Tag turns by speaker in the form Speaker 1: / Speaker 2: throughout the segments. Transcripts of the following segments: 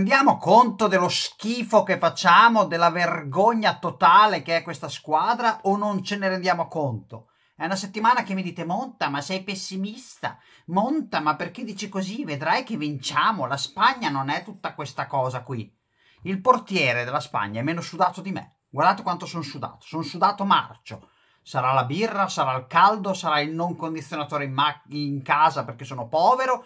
Speaker 1: rendiamo conto dello schifo che facciamo, della vergogna totale che è questa squadra o non ce ne rendiamo conto? È una settimana che mi dite Monta, ma sei pessimista. Monta, ma perché dici così? Vedrai che vinciamo. La Spagna non è tutta questa cosa qui. Il portiere della Spagna è meno sudato di me. Guardate quanto sono sudato. Sono sudato marcio. Sarà la birra, sarà il caldo, sarà il non condizionatore in, ma- in casa perché sono povero,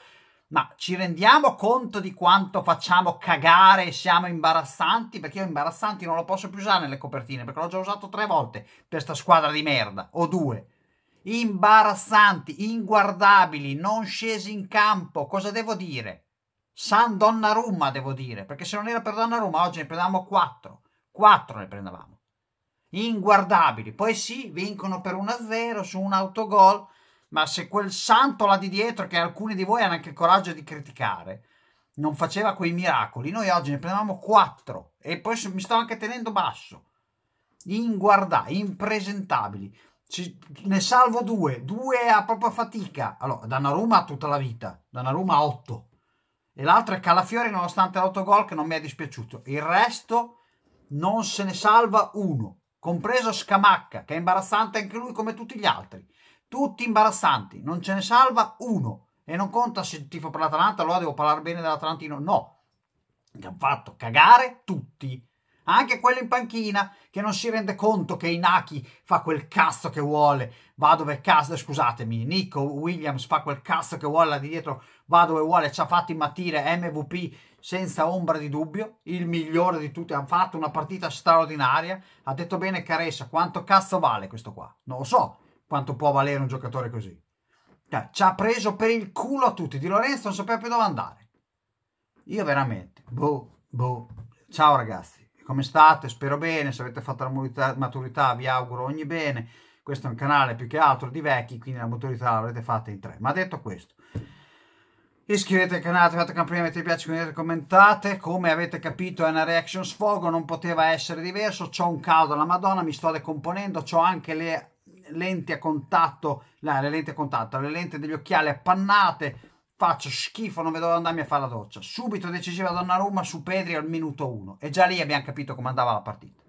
Speaker 1: ma ci rendiamo conto di quanto facciamo cagare e siamo imbarazzanti? Perché io imbarazzanti non lo posso più usare nelle copertine, perché l'ho già usato tre volte per sta squadra di merda, o due. Imbarazzanti, inguardabili, non scesi in campo, cosa devo dire? San Donnarumma devo dire, perché se non era per Donnarumma oggi ne prendevamo quattro, quattro ne prendevamo. Inguardabili, poi sì, vincono per 1-0 su un autogol ma se quel santo là di dietro, che alcuni di voi hanno anche il coraggio di criticare, non faceva quei miracoli, noi oggi ne prendevamo quattro e poi mi stavo anche tenendo basso. Inguardabili, impresentabili. Ci, ne salvo due, due a propria fatica. Allora, ha tutta la vita, ha otto. E l'altro è Calafiori, nonostante l'autogol, che non mi è dispiaciuto. Il resto non se ne salva uno, compreso Scamacca, che è imbarazzante anche lui come tutti gli altri tutti imbarazzanti, non ce ne salva uno. E non conta se tifo per l'Atalanta, allora devo parlare bene dell'Atlantino. No, che hanno fatto cagare tutti. Anche quello in panchina che non si rende conto che Inaki fa quel cazzo che vuole, va dove cazzo, scusatemi, Nico Williams fa quel cazzo che vuole là di dietro, va dove vuole, ci ha fatto immattire MVP senza ombra di dubbio, il migliore di tutti, hanno fatto una partita straordinaria, ha detto bene Caressa, quanto cazzo vale questo qua? Non lo so, quanto può valere un giocatore così. Cioè, ci ha preso per il culo a tutti. Di Lorenzo non sapeva più dove andare. Io veramente, boh, boh. Ciao ragazzi, come state? Spero bene, se avete fatto la maturità vi auguro ogni bene. Questo è un canale più che altro di vecchi, quindi la maturità l'avrete fatta in tre. Ma detto questo, iscrivetevi al canale, attivate la campanella, mettete piace, commentate, commentate. Come avete capito è una reaction sfogo, non poteva essere diverso. C'ho un caldo alla madonna, mi sto decomponendo, c'ho anche le lenti a contatto, la, le lenti a contatto, le lenti degli occhiali appannate, faccio schifo, non vedo dove andarmi a fare la doccia. Subito decisiva Donnarumma su Pedri al minuto 1 e già lì abbiamo capito come andava la partita.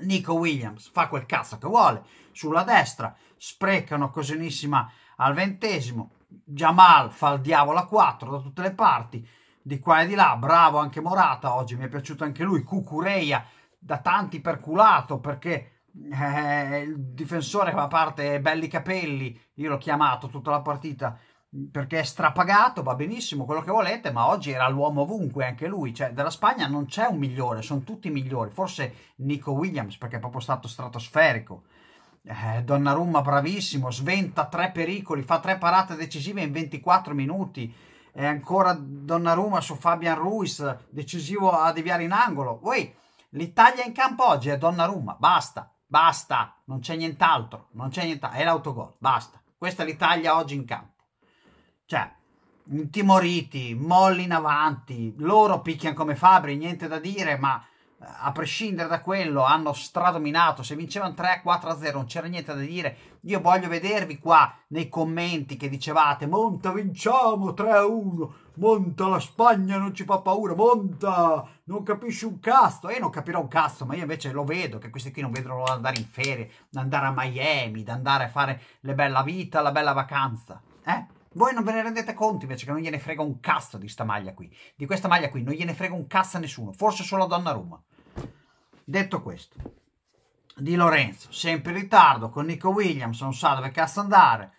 Speaker 1: Nico Williams fa quel cazzo che vuole sulla destra, sprecano occasionissima al ventesimo, Jamal fa il diavolo a 4 da tutte le parti, di qua e di là, bravo anche Morata oggi, mi è piaciuto anche lui, Cucureia da tanti perculato perché eh, il difensore che a parte belli capelli, io l'ho chiamato tutta la partita perché è strapagato, va benissimo, quello che volete, ma oggi era l'uomo ovunque, anche lui, cioè della Spagna non c'è un migliore, sono tutti migliori, forse Nico Williams perché è proprio stato stratosferico, eh, Donnarumma bravissimo, sventa tre pericoli, fa tre parate decisive in 24 minuti, e ancora Donnarumma su Fabian Ruiz, decisivo a deviare in angolo, Uè, l'Italia in campo oggi è Donnarumma, basta, Basta, non c'è nient'altro, non c'è nient'altro, è l'autogol, basta. Questa è l'Italia oggi in campo. Cioè, intimoriti, molli in avanti, loro picchiano come Fabri, niente da dire, ma eh, a prescindere da quello hanno stradominato, se vincevano 3-4-0 non c'era niente da dire. Io voglio vedervi qua nei commenti che dicevate "Monta vinciamo 3-1" monta la Spagna, non ci fa paura, monta, non capisci un cazzo, e eh, non capirò un cazzo, ma io invece lo vedo, che questi qui non vedono andare in ferie, andare a Miami, andare a fare le bella vita, la bella vacanza, eh? Voi non ve ne rendete conto invece che non gliene frega un cazzo di questa maglia qui, di questa maglia qui, non gliene frega un cazzo a nessuno, forse solo a Donnarumma. Detto questo, Di Lorenzo, sempre in ritardo, con Nico Williams, non sa dove cazzo andare,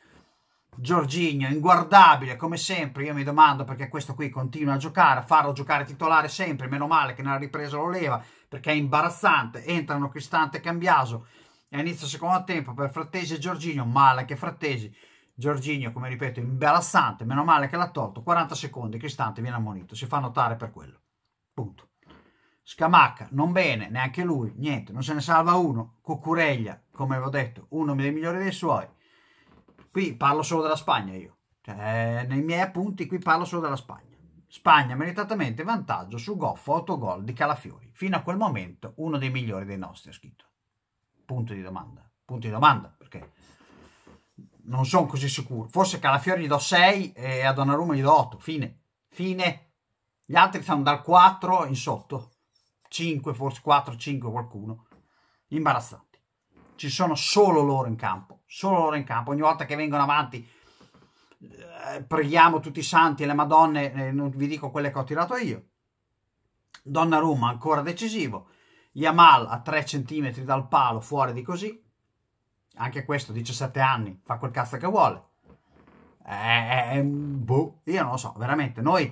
Speaker 1: Giorginio, inguardabile come sempre, io mi domando perché questo qui continua a giocare, a farlo giocare titolare sempre, meno male che nella ripresa lo leva perché è imbarazzante, entrano Cristante e Cambiaso e inizio secondo tempo per Frattesi e Giorginio, male che Frattesi, Giorginio come ripeto imbarazzante, meno male che l'ha tolto, 40 secondi, Cristante viene ammonito, si fa notare per quello, punto. Scamacca, non bene, neanche lui, niente, non se ne salva uno, Cucureglia, come avevo detto, uno dei migliori dei suoi, Qui parlo solo della Spagna io. Cioè, nei miei appunti qui parlo solo della Spagna. Spagna meritatamente vantaggio su Goffo 8 gol di Calafiori. Fino a quel momento uno dei migliori dei nostri, ha scritto. Punto di domanda. Punto di domanda, perché non sono così sicuro. Forse Calafiori gli do 6 e a Donnarumma gli do 8. Fine. Fine. Gli altri stanno dal 4 in sotto. 5, forse 4, 5 qualcuno. Imbarazzante ci sono solo loro in campo, solo loro in campo, ogni volta che vengono avanti eh, preghiamo tutti i santi e le madonne, eh, non vi dico quelle che ho tirato io. Donnarumma ancora decisivo, Yamal a 3 cm dal palo fuori di così, anche questo 17 anni, fa quel cazzo che vuole. Eh, eh, boh, io non lo so, veramente noi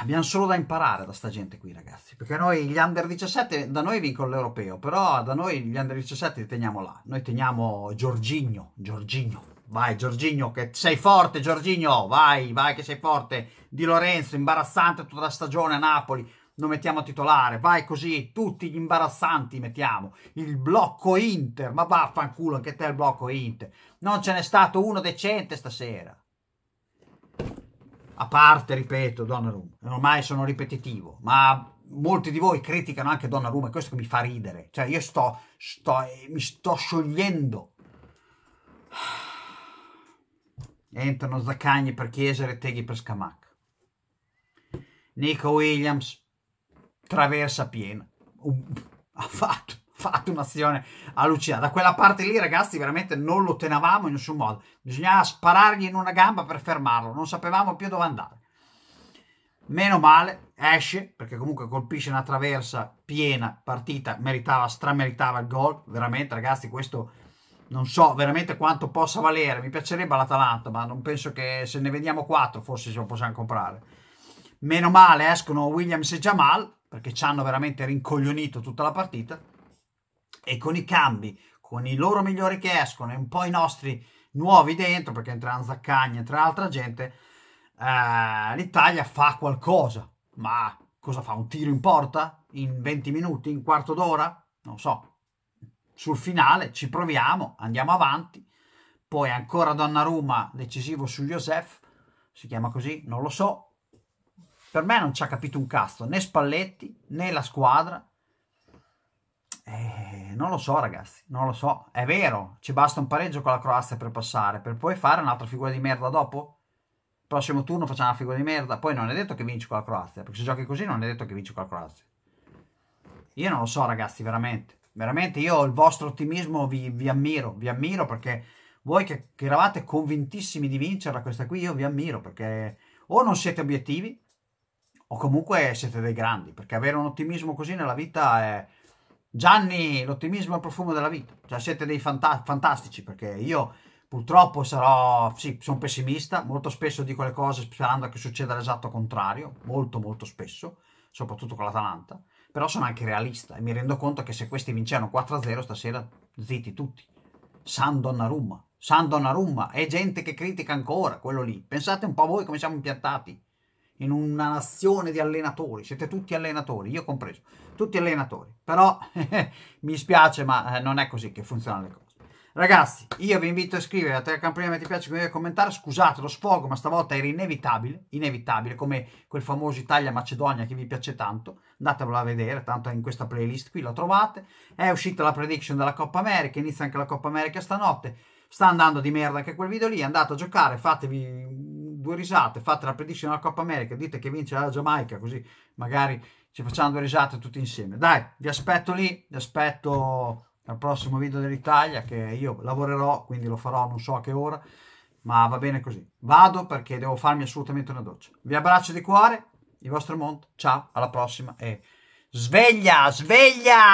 Speaker 1: abbiamo solo da imparare da sta gente qui, ragazzi. Perché noi gli under 17, da noi vincono l'europeo, però da noi gli under 17 li teniamo là. Noi teniamo Giorgigno, Giorgigno. Vai Giorgigno, che sei forte Giorgigno, vai, vai che sei forte. Di Lorenzo, imbarazzante tutta la stagione a Napoli, lo mettiamo a titolare. Vai così, tutti gli imbarazzanti mettiamo. Il blocco Inter, ma vaffanculo anche te il blocco Inter. Non ce n'è stato uno decente stasera a parte, ripeto, Donnarumma, ormai sono ripetitivo, ma molti di voi criticano anche Donnarumma e questo mi fa ridere, cioè io sto, sto, mi sto sciogliendo. Entrano Zaccagni per Chiesa e Teghi per Scamac. Nico Williams, traversa piena, ha fatto fatto un'azione allucinante. Da quella parte lì, ragazzi, veramente non lo tenevamo in nessun modo. Bisognava sparargli in una gamba per fermarlo, non sapevamo più dove andare. Meno male, esce, perché comunque colpisce una traversa piena, partita, meritava, strameritava il gol. Veramente, ragazzi, questo non so veramente quanto possa valere. Mi piacerebbe l'Atalanta, ma non penso che se ne vendiamo quattro forse ce lo possiamo comprare. Meno male escono Williams e Jamal, perché ci hanno veramente rincoglionito tutta la partita e con i cambi, con i loro migliori che escono e un po' i nostri nuovi dentro, perché entrano Zaccagni e tra altra gente, eh, l'Italia fa qualcosa. Ma cosa fa? Un tiro in porta? In 20 minuti? In quarto d'ora? Non so. Sul finale ci proviamo, andiamo avanti. Poi ancora Donnarumma decisivo su Josef, si chiama così, non lo so. Per me non ci ha capito un cazzo né Spalletti né la squadra eh, non lo so, ragazzi, non lo so. È vero, ci basta un pareggio con la Croazia per passare, per poi fare un'altra figura di merda dopo? Il prossimo turno facciamo una figura di merda. Poi non è detto che vinci con la Croazia, perché se giochi così non è detto che vinci con la Croazia. Io non lo so, ragazzi, veramente. Veramente, io il vostro ottimismo vi, vi ammiro, vi ammiro perché voi che, che eravate convintissimi di vincerla questa qui, io vi ammiro perché o non siete obiettivi o comunque siete dei grandi, perché avere un ottimismo così nella vita è Gianni, l'ottimismo è il profumo della vita. Già cioè, siete dei fanta fantastici perché io purtroppo sarò, sì, sono pessimista, molto spesso dico le cose sperando che succeda l'esatto contrario, molto molto spesso, soprattutto con l'Atalanta, però sono anche realista e mi rendo conto che se questi vincevano 4-0 stasera, zitti tutti. San Donnarumma, San Donnarumma, è gente che critica ancora quello lì. Pensate un po' voi come siamo impiantati in una nazione di allenatori, siete tutti allenatori, io compreso, tutti allenatori, però mi spiace ma eh, non è così che funzionano le cose. Ragazzi, io vi invito a iscrivervi la campanella, mi piace, condividere e commentare. Scusate lo sfogo, ma stavolta era inevitabile, inevitabile, come quel famoso Italia-Macedonia che vi piace tanto. Andatevelo a vedere, tanto è in questa playlist qui la trovate. È uscita la prediction della Coppa America, inizia anche la Coppa America stanotte. Sta andando di merda anche quel video lì, andate a giocare, fatevi due risate, fate la prediction alla Coppa America, dite che vince la Giamaica, così magari ci facciamo due risate tutti insieme. Dai, vi aspetto lì, vi aspetto al prossimo video dell'Italia che io lavorerò, quindi lo farò non so a che ora, ma va bene così. Vado perché devo farmi assolutamente una doccia. Vi abbraccio di cuore, il vostro Monte, ciao, alla prossima e sveglia, sveglia!